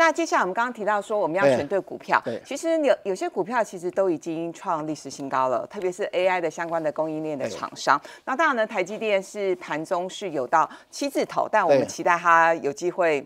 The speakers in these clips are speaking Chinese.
那接下来我们刚刚提到说我们要选对股票，其实有有些股票其实都已经创历史新高了，特别是 AI 的相关的供应链的厂商。那当然呢，台积电是盘中是有到七字头，但我们期待它有机会。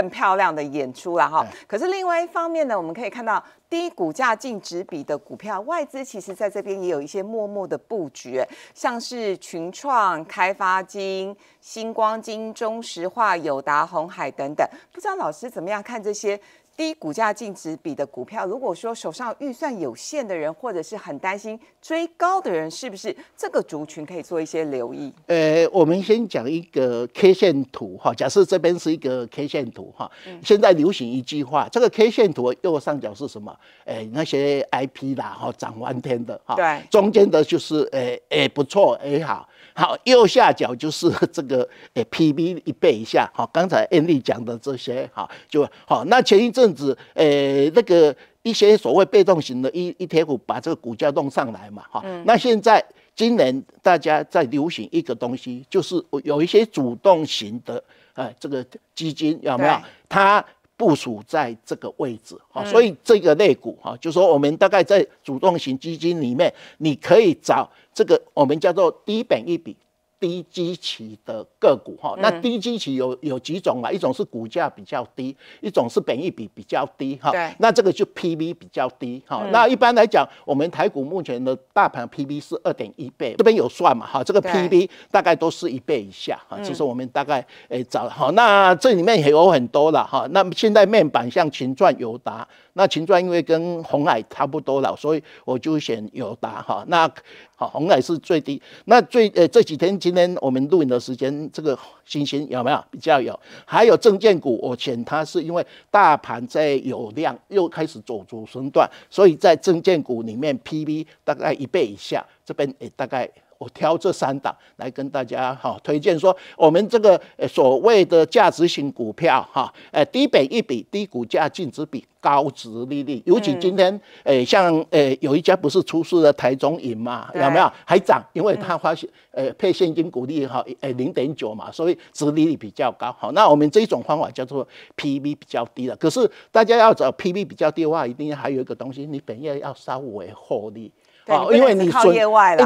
更漂亮的演出了哈，可是另外一方面呢，我们可以看到低股价净值比的股票，外资其实在这边也有一些默默的布局，像是群创、开发金、星光金、中石化、友达、红海等等，不知道老师怎么样看这些？低股价净值比的股票，如果说手上预算有限的人，或者是很担心追高的人，是不是这个族群可以做一些留意？呃，我们先讲一个 K 线图哈，假设这边是一个 K 线图哈，现在流行一句话，这个 K 线图右上角是什么？哎，那些 I P 啦哈，涨翻天的哈。对。中间的就是哎哎不错哎好好，右下角就是这个哎 P B 一倍以下哈，刚才 Andy 讲的这些哈就好，那前一阵。甚至，诶，那个一些所谓被动型的 E E T F 把这个股价弄上来嘛，哈。那现在今年大家在流行一个东西，就是有一些主动型的，呃，这个基金有没有？它部署在这个位置，哈。所以这个类股，哈，就说我们大概在主动型基金里面，你可以找这个我们叫做低本一笔。低基期的个股哈，那低基期有有几种嘛？一种是股价比较低，一种是本益比比较低哈。那这个就 P B 比较低哈。那一般来讲，我们台股目前的大盘 P B 是二点一倍，这边有算嘛哈？这个 P B 大概都是一倍以下哈。其实我们大概诶找好，那这里面也有很多了哈。那现在面板像秦传、友达，那秦创因为跟红海差不多了，所以我就选友达哈。那好，红海是最低。那最呃这几天今天我们录影的时间，这个星星有没有比较有？还有证券股，我选它是因为大盘在有量，又开始走出升段，所以在证券股里面 PB 大概一倍以下，这边也大概。我挑这三档来跟大家哈推荐，说我们这个所谓的价值型股票哈，呃，低本一比低股价净值比高值利率，尤其今天哎像哎有一家不是出事的台中银嘛，有没有还涨？因为它发现哎配现金股利哈，哎零点九嘛，所以值利率比较高。好，那我们这种方法叫做 P B 比较低的，可是大家要找 P B 比较低的话，一定还有一个东西，你本业要稍微获利。哦，因为你损，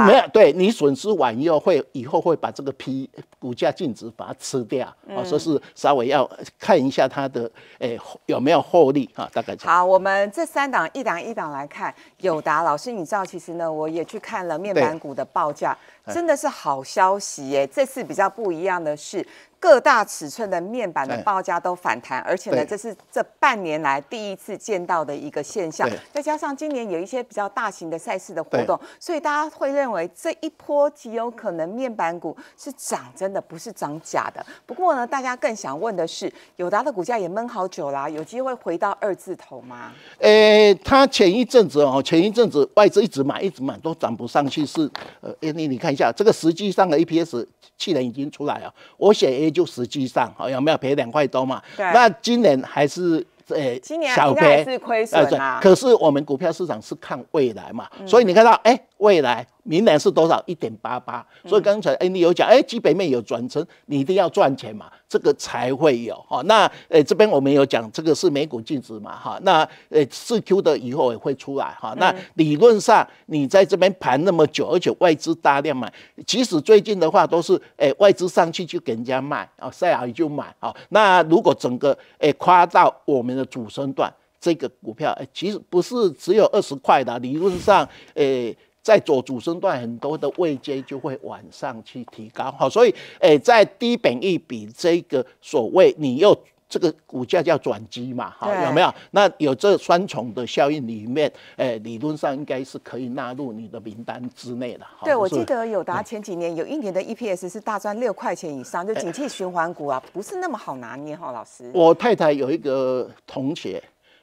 没有对，你损失完以后会以后会把这个 P 股价净值把它吃掉啊，说是稍微要看一下它的诶有没有获利啊，大概。好，我们这三档一档一档来看，友达老师，你知道其实呢，我也去看了面板股的报价，真的是好消息耶！这次比较不一样的是。各大尺寸的面板的报价都反弹，而且呢，这是这半年来第一次见到的一个现象。再加上今年有一些比较大型的赛事的活动，所以大家会认为这一波极有可能面板股是涨真的，不是涨假的。不过呢，大家更想问的是，友达的股价也闷好久啦，有机会回到二字头吗？呃，它前一阵子哦，前一阵子外资一直买，一直买，都涨不上去，是呃，哎，你你看一下，这个实际上的 EPS 去年已经出来啊，我写 A。就实际上，好有没有赔两块多嘛？对。那今年还是诶，小赔是亏损可是我们股票市场是看未来嘛，所以你看到哎，未来。明年是多少？一点八八。所以刚才哎，你有讲哎，基本面有转成，你一定要赚钱嘛，这个才会有哈。那哎，这边我们有讲这个是美股净值嘛哈。那哎，四 Q 的以后也会出来哈。那理论上你在这边盘那么久，而且外资大量买，即使最近的话都是哎外资上去就给人家卖啊，晒好就买啊。那如果整个哎夸到我们的主升段，这个股票哎，其实不是只有二十块的，理论上哎。在左主升段，很多的位阶就会往上去提高，好，所以，哎，在低本益比这个所谓，你又这个股价叫转机嘛，哈，有没有？那有这双重的效应里面，哎，理论上应该是可以纳入你的名单之内的。对，我记得友达前几年有一年的 EPS 是大赚六块钱以上，就景气循环股啊，不是那么好拿捏哈，老师。我太太有一个同学。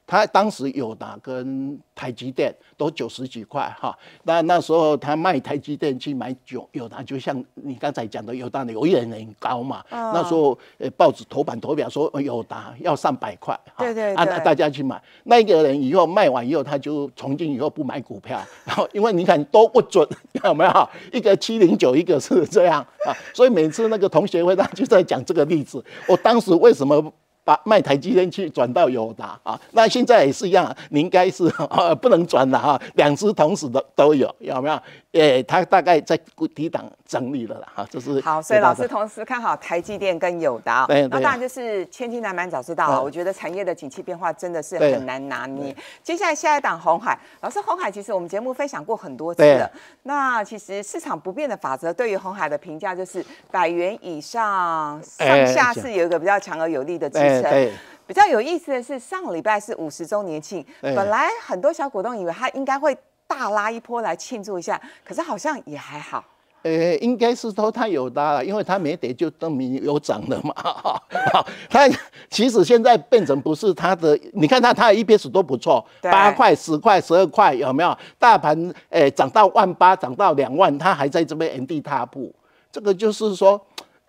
他当时有拿跟台积电都九十几块哈，那那时候他卖台积电去买九，有达，就像你刚才讲的有达的，有点很高嘛。那时候呃报纸头版头表说有达要上百块，对对，啊大家去买，那个人以后卖完以后他就从今以后不买股票，然后因为你看都不准，有没有？一个七零九，一个是这样啊，所以每次那个同学会他就在讲这个例子，我当时为什么？把卖台积电去转到友达啊，那现在也是一样，应该是 不能转了啊，两只同时的都有，有没有？诶，它大概在提档整理了啦，哈，就是好，所以老师同时看好台积电跟友达对，那当然就是千金难买早知道啊。我觉得产业的景气变化真的是很难拿捏。接下来下一档红海，老师红海其实我们节目分享过很多次了。那其实市场不变的法则，对于红海的评价就是百元以上上下是有一个比较强而有力的支撑。比较有意思的是，上礼拜是五十周年庆，本来很多小股东以为他应该会大拉一波来庆祝一下，可是好像也还好。诶，应该是说它有搭了，因为它没跌就证明有涨了嘛。它 其实现在变成不是它的，你看它它的一边数都不错，八块、十块、十二块有没有？大盘诶涨到万八，涨到两万，它还在这边原地踏步。这个就是说，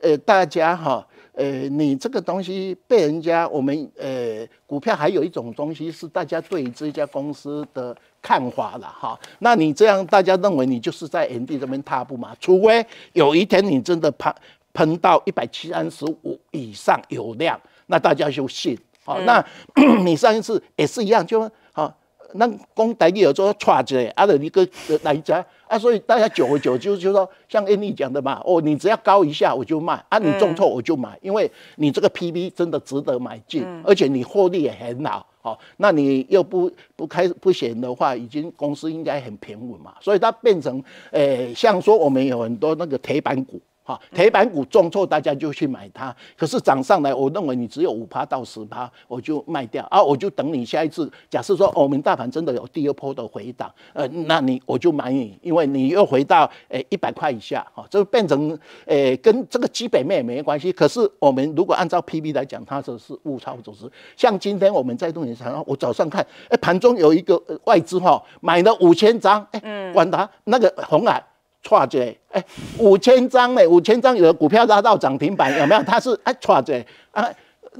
呃，大家哈。呃，你这个东西被人家我们呃股票还有一种东西是大家对这家公司的看法了哈。那你这样，大家认为你就是在原地这边踏步嘛？除非有一天你真的喷喷到一百七十五以上有量，那大家就信。好，那 你上一次也是一样，就啊。那公台你有做抓子，阿德尼哥来子啊，所以大家久而久就就说，像 a n 讲的嘛，哦，你只要高一下我就卖，啊，你中透我就买，因为你这个 PB 真的值得买进，而且你获利也很好，好，那你又不不开不闲的话，已经公司应该很平稳嘛，所以它变成，诶，像说我们有很多那个铁板股。啊，铁板股重挫，大家就去买它。可是涨上来，我认为你只有五趴到十趴，我就卖掉啊！我就等你下一次，假设说，我们大盘真的有第二波的回档，呃，那你我就买你，因为你又回到诶一百块以下，哈，就变成呃跟这个基本面也没关系。可是我们如果按照 PB 来讲，它这是误超估值。像今天我们再动点啥，我早上看，哎，盘中有一个外资哈买了五千张，哎，万达那个红海。错着哎，五千张呢，五千张有股票拉到涨停板有没有？它是哎错着啊，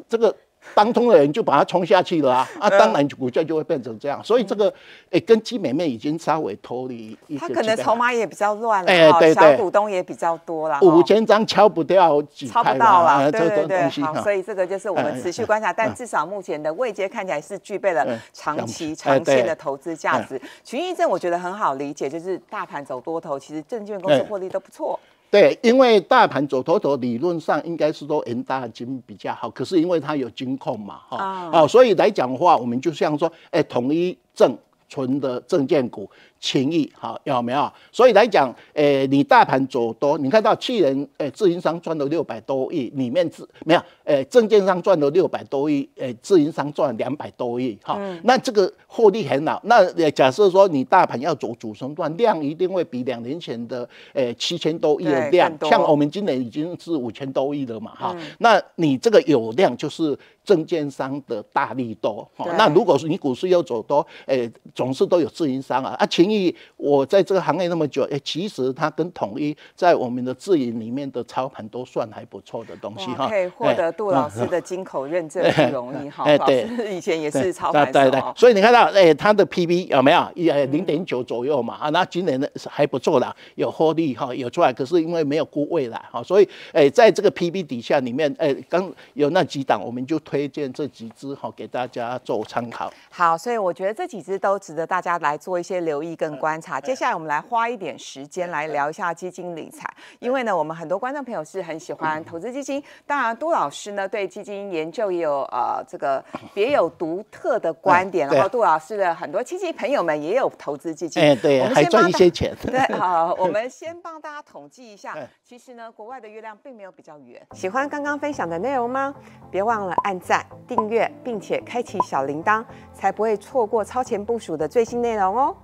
这个。当通的人就把它冲下去了啊！啊，当然股价就会变成这样。所以这个诶，跟基美面已经稍微脱离。一些。他可能筹码也比较乱了小股东也比较多了。五千张敲不掉，敲不到啦。对对对，好，所以这个就是我们持续观察。但至少目前的位阶看起来是具备了长期长线的投资价值。群益证我觉得很好理解，就是大盘走多头，其实证券公司获利都不错。对，因为大盘走头头，理论上应该是说，哎，大金比较好，可是因为它有金控嘛，哈，哦，所以来讲话，我们就像说，哎，统一证存的证券股。情亿，好有没有？所以来讲，诶，你大盘走多，你看到去年，诶，自营商赚了六百多亿，里面自没有，诶，证券商赚了六百多亿，诶，自营商赚两百多亿，哈，那这个获利很好。那假设说你大盘要走主升段，量一定会比两年前的，诶，七千多亿的量，像我们今年已经是五千多亿了嘛，哈，那你这个有量就是证券商的大力多。那如果是你股市要走多，诶，总是都有自营商啊，啊，情。我在这个行业那么久，哎，其实它跟统一在我们的自营里面的操盘都算还不错的东西哈。可以获得杜老师的金口认证不容易哈。哎，对，以前也是操盘手。所以你看到，哎，它的 PB 有没有？呃，零点九左右嘛。啊，那今年呢还不错啦，有获利哈，有出来，可是因为没有过未来哈，所以哎，在这个 PB 底下里面，哎，刚有那几档，我们就推荐这几只哈，给大家做参考。好，所以我觉得这几只都值得大家来做一些留意。跟观察。接下来，我们来花一点时间来聊一下基金理财，因为呢，我们很多观众朋友是很喜欢投资基金。当然，杜老师呢对基金研究也有呃这个别有独特的观点。然后，杜老师的很多亲戚朋友们也有投资基金。哎，对。还赚一些钱。对，好，我们先帮大家统计一下。其实呢，国外的月亮并没有比较圆。喜欢刚刚分享的内容吗？别忘了按赞、订阅，并且开启小铃铛，才不会错过超前部署的最新内容哦。